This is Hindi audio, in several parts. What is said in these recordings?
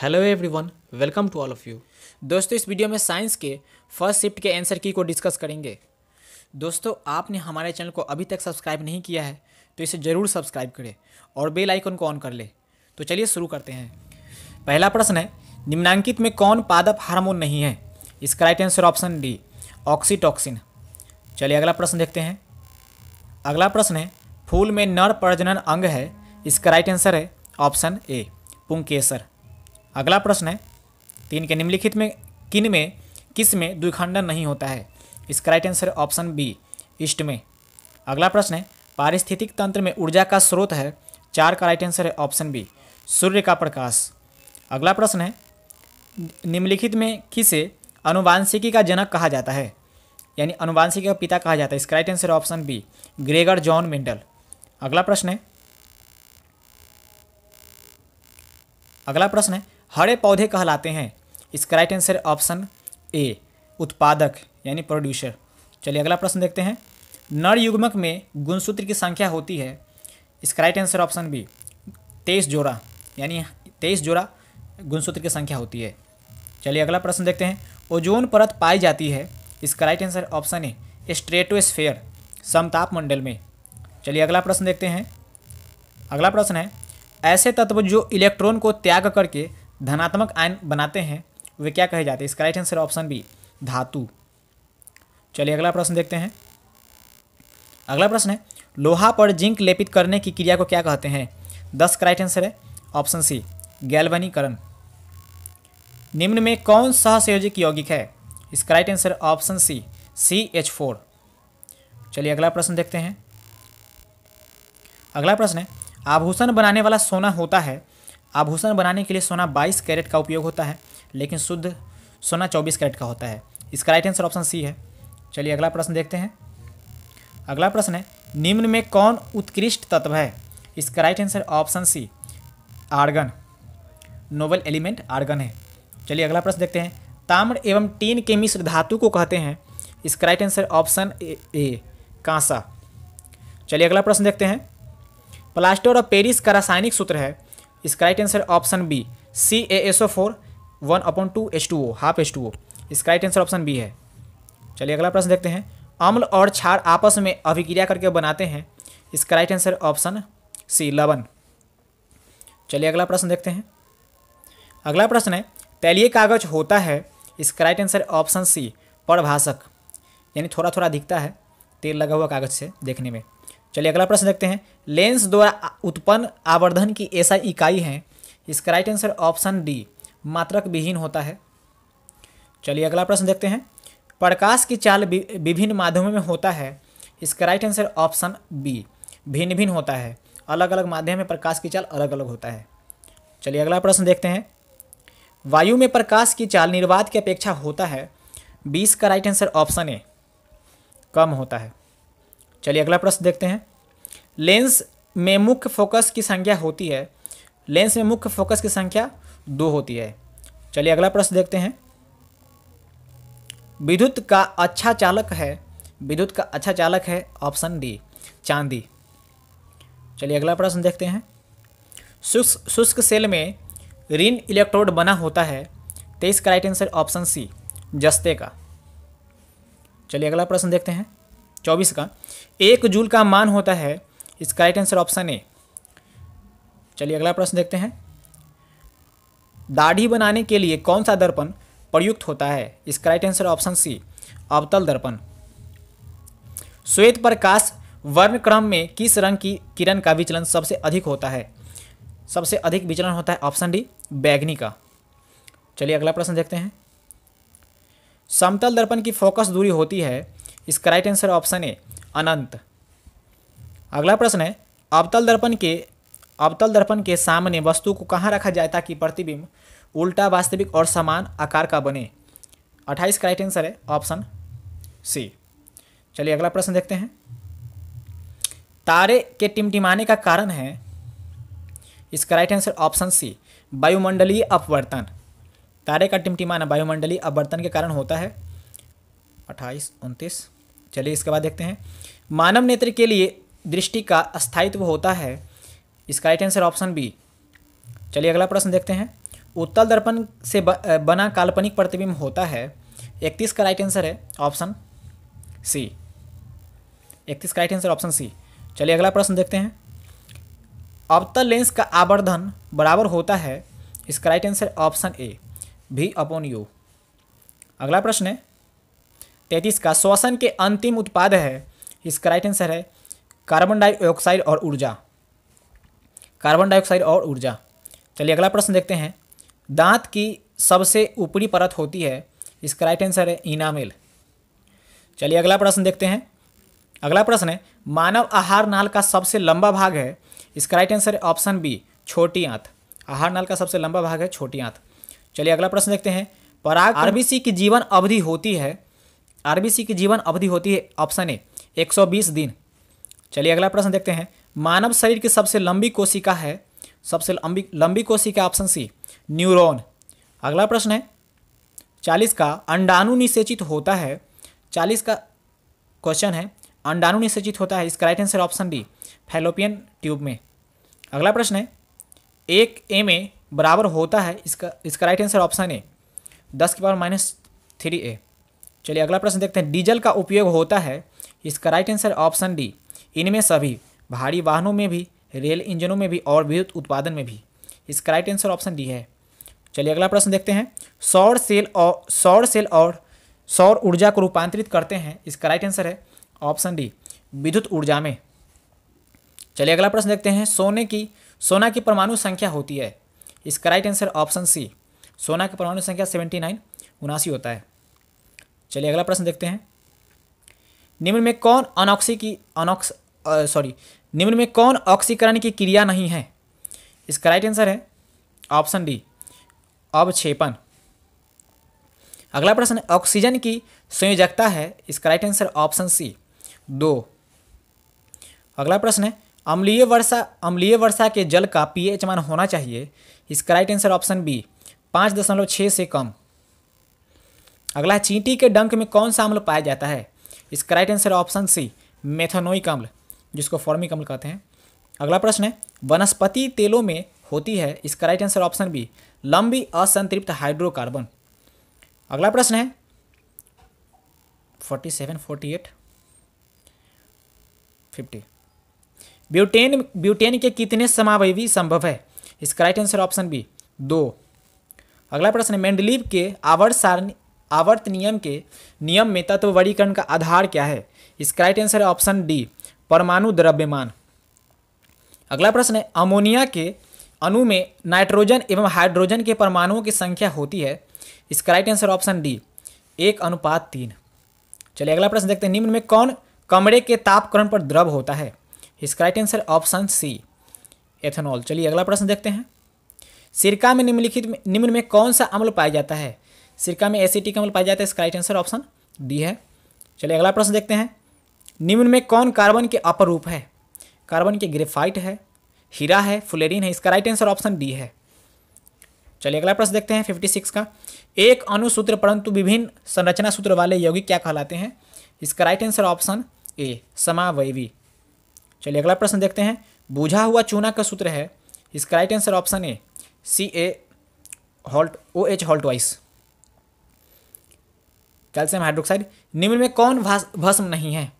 hello everyone welcome to all of you दोस्तों इस वीडियो में साइंस के फर्स्ट शिफ्ट के आंसर की को डिस्कस करेंगे दोस्तों आपने हमारे चैनल को अभी तक सब्सक्राइब नहीं किया है तो इसे ज़रूर सब्सक्राइब करें और बेल आइकन को ऑन कर ले तो चलिए शुरू करते हैं पहला प्रश्न है निम्नांकित में कौन पादप हार्मोन नहीं है इसका right answer option D oxytocin चलिए अगला प्रश्न देखते हैं अगला प्रश्न है फूल में नर प्रजनन अंग है इसका राइट आंसर है ऑप्शन ए पुंकेसर अगला प्रश्न है तीन के निम्नलिखित में किन में किस में द्विखंडन नहीं होता है इसका right answer option B yeast में अगला प्रश्न है पारिस्थितिक तंत्र में ऊर्जा का स्रोत है चार का राइट आंसर है ऑप्शन बी सूर्य का प्रकाश अगला प्रश्न है निम्नलिखित में किसे अनुवांशिकी का जनक कहा जाता है यानी अनुवांशिकी का पिता कहा जाता है इसका right answer option B Gregor John Mendel अगला प्रश्न है अगला प्रश्न है हरे पौधे कहलाते हैं इसका राइट आंसर ऑप्शन ए उत्पादक यानी प्रोड्यूसर चलिए अगला प्रश्न देखते हैं नर युग्मक में गुणसूत्र की संख्या होती है इसका राइट आंसर ऑप्शन बी तेईस जोड़ा यानी तेईस जोड़ा गुणसूत्र की संख्या होती है चलिए अगला प्रश्न देखते हैं ओजोन परत पाई जाती है इसका right answer option A stratosphere समताप मंडल में चलिए अगला प्रश्न देखते हैं अगला प्रश्न है ऐसे तत्व जो इलेक्ट्रॉन को त्याग करके धनात्मक आयन बनाते हैं वे क्या कहे जाते हैं इसका राइट आंसर ऑप्शन बी धातु चलिए अगला प्रश्न देखते हैं अगला प्रश्न है लोहा पर जिंक लेपित करने की क्रिया को क्या कहते हैं दस का राइट आंसर है ऑप्शन सी गैल्वनीकरण निम्न में कौन सहसंयोजिक यौगिक है इसका right answer option C C H four चलिए अगला प्रश्न देखते हैं अगला प्रश्न है आभूषण बनाने वाला सोना होता है आभूषण बनाने के लिए सोना 22 कैरेट का उपयोग होता है लेकिन शुद्ध सोना 24 कैरेट का होता है इसका राइट आंसर ऑप्शन सी है चलिए अगला प्रश्न देखते हैं अगला प्रश्न है निम्न में कौन उत्कृष्ट तत्व है इसका right answer option C argon noble element argon है चलिए अगला प्रश्न देखते हैं ताम्र एवं टीन के मिश्र धातु को कहते हैं इसका right answer option A, A कांसा चलिए अगला प्रश्न देखते हैं प्लास्टर ऑफ पेरिस का रासायनिक सूत्र है इसका right answer option B C A S O four one upon two H two O half H two O इसका राइट आंसर ऑप्शन बी है चलिए अगला प्रश्न देखते हैं अम्ल और क्षार आपस में अभिक्रिया करके बनाते हैं इसका राइट आंसर ऑप्शन सी लवन चलिए अगला प्रश्न देखते हैं अगला प्रश्न है तैलीय कागज होता है इसका राइट आंसर ऑप्शन सी परभाषक यानी थोड़ा थोड़ा दिखता है तेल लगा हुआ कागज से देखने में चलिए अगला प्रश्न देखते हैं लेंस द्वारा उत्पन्न आवर्धन की ऐसा इकाई है इसका राइट आंसर ऑप्शन डी मात्रक विहीन होता है चलिए अगला प्रश्न देखते हैं प्रकाश की चाल विभिन्न माध्यमों में होता है इसका राइट आंसर ऑप्शन बी भिन्न भिन्न होता है अलग अलग माध्यम में प्रकाश की चाल अलग अलग होता है चलिए अगला प्रश्न देखते हैं वायु में प्रकाश की चाल निर्वात की अपेक्षा होता है बीस का राइट आंसर ऑप्शन ए कम होता है चलिए अगला प्रश्न देखते हैं लेंस में मुख्य फोकस की संख्या होती है लेंस में मुख्य फोकस की संख्या दो होती है चलिए अगला प्रश्न देखते हैं विद्युत का अच्छा चालक है विद्युत का अच्छा चालक है ऑप्शन डी चांदी चलिए अगला प्रश्न देखते हैं शुष्क शुष्क सेल में रिन इलेक्ट्रोड बना होता है तो इसका राइट आंसर ऑप्शन सी जस्ते का चलिए अगला प्रश्न देखते हैं चौबीस का एक जूल का मान होता है इसका राइट आंसर ऑप्शन ए चलिए अगला प्रश्न देखते हैं दाढ़ी बनाने के लिए कौन सा दर्पण प्रयुक्त होता है इसका राइट आंसर ऑप्शन सी अवतल दर्पण श्वेत प्रकाश वर्ण क्रम में किस रंग की किरण का विचलन सबसे अधिक होता है सबसे अधिक विचलन होता है ऑप्शन डी बैगनी का चलिए अगला प्रश्न देखते हैं समतल दर्पण की फोकस दूरी होती है इसका राइट आंसर ऑप्शन ए अनंत अगला प्रश्न है अवतल दर्पण के अवतल दर्पण के सामने वस्तु को कहाँ रखा जाए ताकि प्रतिबिंब उल्टा वास्तविक और समान आकार का बने अट्ठाईस का राइट आंसर है ऑप्शन सी चलिए अगला प्रश्न देखते हैं तारे के टिमटिमाने का कारण है इसका राइट आंसर ऑप्शन सी वायुमंडलीय अपवर्तन तारे का टिमटिमाना वायुमंडलीय अपवर्तन के कारण होता है अट्ठाईस उनतीस चलिए इसके बाद देखते हैं मानव नेत्र के लिए दृष्टि का स्थायित्व होता है इसका राइट आंसर ऑप्शन बी चलिए अगला प्रश्न देखते हैं उत्तल दर्पण से बना काल्पनिक प्रतिबिंब होता है इकतीस का राइट आंसर है ऑप्शन सी इकतीस का राइट आंसर ऑप्शन सी चलिए अगला प्रश्न देखते हैं अवतल लेंस का आवर्धन बराबर होता है इसका राइट आंसर ऑप्शन ए भी अपॉन यू अगला प्रश्न है तैंतीस का श्वसन के अंतिम उत्पाद है इसका राइट आंसर है कार्बन डाइऑक्साइड और ऊर्जा कार्बन डाइऑक्साइड और ऊर्जा चलिए अगला प्रश्न देखते हैं दांत की सबसे ऊपरी परत होती है इसका राइट आंसर है इनामेल चलिए अगला प्रश्न देखते हैं अगला प्रश्न है मानव आहार नाल का सबसे लंबा भाग है इसका राइट आंसर है ऑप्शन बी छोटी आंत आहार नाल का सबसे लंबा भाग है छोटी आंत चलिए अगला प्रश्न देखते हैं पराग आरबीसी की जीवन अवधि होती है आरबीसी की जीवन अवधि होती है ऑप्शन ए 120 दिन चलिए अगला प्रश्न देखते हैं मानव शरीर की सबसे लंबी कोशिका है सबसे लंबी लंबी कोशिका ऑप्शन सी न्यूरॉन अगला प्रश्न है चालीस का अंडाणु निषेचित होता है चालीस का क्वेश्चन है अंडाणु निषेचित होता है इसका right answer option D fallopian tube में अगला प्रश्न है एक एम में बराबर होता है इसका इसका राइट आंसर ऑप्शन ए दस के पावर माइनस थ्री ए चलिए अगला प्रश्न देखते हैं डीजल का उपयोग होता है इसका राइट आंसर ऑप्शन डी इनमें सभी भारी वाहनों में भी रेल इंजनों में भी और विद्युत उत्पादन में भी इसका राइट आंसर ऑप्शन डी है चलिए अगला प्रश्न देखते हैं सौर सेल और सौर सेल और सौर ऊर्जा को रूपांतरित करते हैं इसका राइट आंसर है ऑप्शन डी विद्युत ऊर्जा में चलिए अगला प्रश्न देखते हैं सोने की सोना की परमाणु संख्या होती है इसका राइट आंसर ऑप्शन सी सोना की परमाणु संख्या सेवेंटी नाइन उनासी होता है चलिए अगला प्रश्न देखते हैं निम्न में कौन अनऑक्सी की अनऑक्स सॉरी निम्न में कौन ऑक्सीकरण की क्रिया नहीं है इसका राइट आंसर है ऑप्शन डी अवक्षेपण अगला प्रश्न ऑक्सीजन की संयोजकता है इसका राइट आंसर ऑप्शन सी दो अगला प्रश्न है अम्लीय वर्षा अम्लीय वर्षा के जल का पीएच मान होना चाहिए इसका राइट आंसर ऑप्शन बी पाँच दशमलव छः से कम अगला चींटी के डंक में कौन सा अम्ल पाया जाता है इसका right answer option C methanoic अम्ल जिसको फॉर्मिक अम्ल कहते हैं अगला प्रश्न है वनस्पति तेलों में होती है इसका राइट आंसर ऑप्शन बी लंबी असंतृप्त हाइड्रोकार्बन अगला प्रश्न है forty seven forty eight fifty butane butane के कितने समावयवी संभव है इसका राइट आंसर ऑप्शन बी दो अगला प्रश्न है मेंडलीव के आवर्त सारणी आवर्त नियम के नियम में तत्व वर्गीकरण का आधार क्या है इसका राइट आंसर है ऑप्शन डी परमाणु द्रव्यमान अगला प्रश्न है अमोनिया के अणु में नाइट्रोजन एवं हाइड्रोजन के परमाणुओं की संख्या होती है इसका राइट आंसर ऑप्शन डी एक अनुपात तीन चलिए अगला प्रश्न देखते हैं निम्न में कौन कमरे के तापकरण पर द्रव होता है इसका right answer option C ethanol चलिए अगला प्रश्न देखते हैं सिरका में निम्नलिखित निम्न में कौन सा अम्ल पाया जाता है सिरका में एसिटिक अम्ल पाया जाता है इसका राइट आंसर ऑप्शन डी है चलिए अगला प्रश्न देखते हैं निम्न में कौन कार्बन के अपर रूप है कार्बन के ग्रेफाइट है हीरा है फुलेरिन है इसका राइट आंसर ऑप्शन डी है चलिए अगला प्रश्न देखते हैं फिफ्टी सिक्स का एक अनुसूत्र परंतु विभिन्न संरचना सूत्र वाले यौगिक क्या कहलाते हैं इसका राइट आंसर ऑप्शन ए समावयवी चलिए अगला प्रश्न देखते हैं बूझा हुआ चूना का सूत्र है इसका right answer option A C A whole O H whole twice calcium hydroxide निम्न में कौन भस्म नहीं है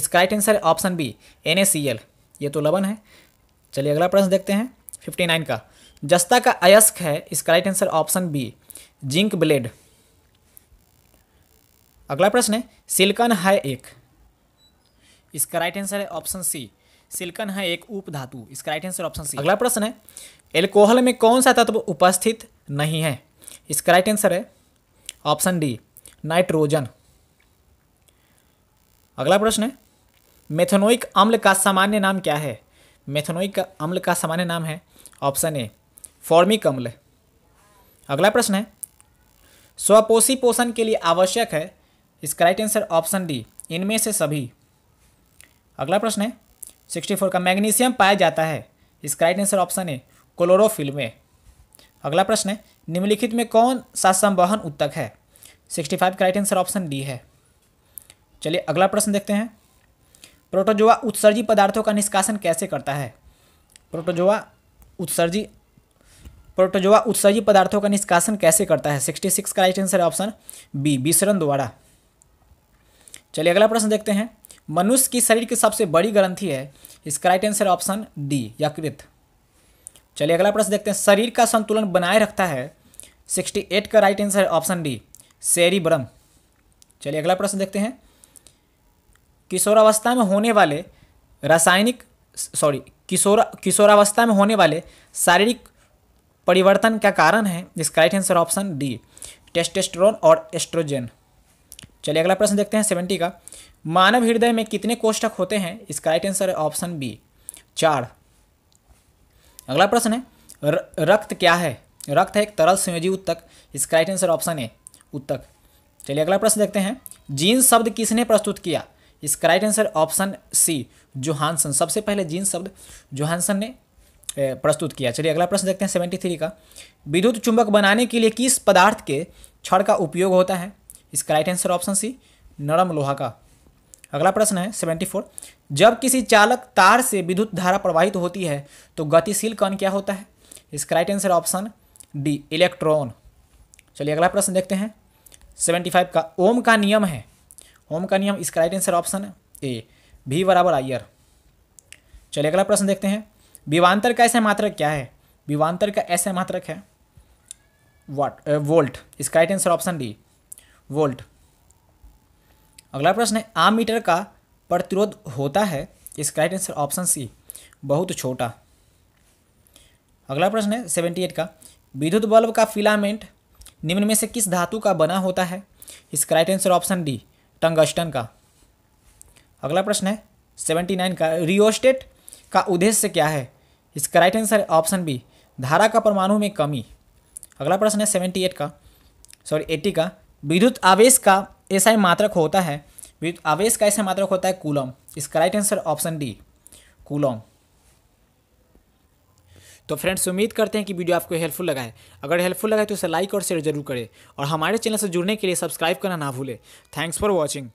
इसका राइट आंसर है ऑप्शन बी एन ये तो लवन है चलिए अगला प्रश्न देखते हैं फिफ्टी नाइन का जस्ता का अयस्क है इसका right answer option B zinc blende अगला प्रश्न है सिल्कन है एक इसका राइट आंसर है ऑप्शन सी सिल्कन है एक उप धातु इसका राइट आंसर ऑप्शन सी अगला प्रश्न है एल्कोहल में कौन सा तत्व उपस्थित नहीं है इसका राइट आंसर है ऑप्शन डी नाइट्रोजन अगला प्रश्न है मेथनोइक अम्ल का सामान्य नाम क्या है मेथनोइक अम्ल का सामान्य नाम है ऑप्शन ए फॉर्मिक अम्ल अगला प्रश्न है स्वपोषी पोषण के लिए आवश्यक है इसका राइट आंसर ऑप्शन डी इनमें से सभी अगला प्रश्न है सिक्सटी फोर का मैग्नीशियम पाया जाता है इसका right answer option A chlorophyll में अगला प्रश्न है निम्नलिखित में कौन सा संवहन उत्तक है सिक्सटी फाइव का राइट आंसर ऑप्शन डी है चलिए अगला प्रश्न देखते हैं प्रोटोजोआ उत्सर्जी पदार्थों का निष्कासन कैसे करता है प्रोटोजोआ उत्सर्जी प्रोटोजोआ उत्सर्जी पदार्थों का निष्कासन कैसे करता है सिक्सटी सिक्स का राइट आंसर ऑप्शन बी विसरण द्वारा चलिए अगला प्रश्न देखते हैं मनुष्य की शरीर की सबसे बड़ी ग्रंथि है इसका राइट आंसर ऑप्शन डी यकृत चलिए अगला प्रश्न देखते हैं शरीर का संतुलन बनाए रखता है सिक्सटी एट का right answer option D cerebrum चलिए अगला प्रश्न देखते हैं किशोरावस्था में होने वाले रासायनिक सॉरी किशोरा किशोरावस्था में होने वाले शारीरिक परिवर्तन का कारण है जिसका right answer option D testosterone और एस्ट्रोजन चलिए अगला प्रश्न देखते हैं सेवेंटी का मानव हृदय में कितने कोष्ठक होते हैं इसका राइट आंसर है ऑप्शन बी चार अगला प्रश्न है रक्त क्या है रक्त है एक तरल संयोजी उत्तक इसका राइट आंसर ऑप्शन ए उत्तक चलिए अगला प्रश्न देखते हैं जीन शब्द किसने प्रस्तुत किया इसका right answer option C Johannsen सबसे पहले जीन शब्द जोहानसन ने प्रस्तुत किया चलिए अगला प्रश्न देखते हैं सेवेंटी थ्री का विद्युत चुंबक बनाने के लिए किस पदार्थ के छड़ का उपयोग होता है इसका राइट आंसर ऑप्शन सी नरम लोहा का अगला प्रश्न है सेवेंटी फोर जब किसी चालक तार से विद्युत धारा प्रवाहित होती है तो गतिशील कण क्या होता है इसका right answer option D electron चलिए अगला प्रश्न देखते हैं सेवेंटी फाइव का ओम का नियम है ओम का नियम इसका राइट आंसर ऑप्शन है ए भी बराबर आयर चलिए अगला प्रश्न देखते हैं विवांतर का ऐसा मात्रक क्या है विवांतर का ऐसा मात्रक है वाट वोल्ट इसका right answer option D volt अगला प्रश्न है आम मीटर का प्रतिरोध होता है इसका राइट आंसर ऑप्शन सी बहुत छोटा अगला प्रश्न है सेवेंटी एट का विद्युत बल्ब का फिलामेंट निम्न में से किस धातु का बना होता है इसका right answer option D tungsten का अगला प्रश्न है सेवेंटी नाइन का रियोस्टेट का उद्देश्य क्या है इसका राइट आंसर है ऑप्शन बी धारा का परमाणु में कमी अगला प्रश्न है सेवेंटी एट का सॉरी एट्टी का विद्युत आवेश का ऐसा मात्रक होता है विद्युत आवेश का ऐसा मात्रक होता है कूलम इसका right answer option D coulomb तो फ्रेंड्स उम्मीद करते हैं कि वीडियो आपको हेल्पफुल लगा है अगर हेल्पफुल लगा है तो इसे लाइक और शेयर जरूर करें और हमारे चैनल से जुड़ने के लिए सब्सक्राइब करना ना भूलें थैंक्स फॉर वॉचिंग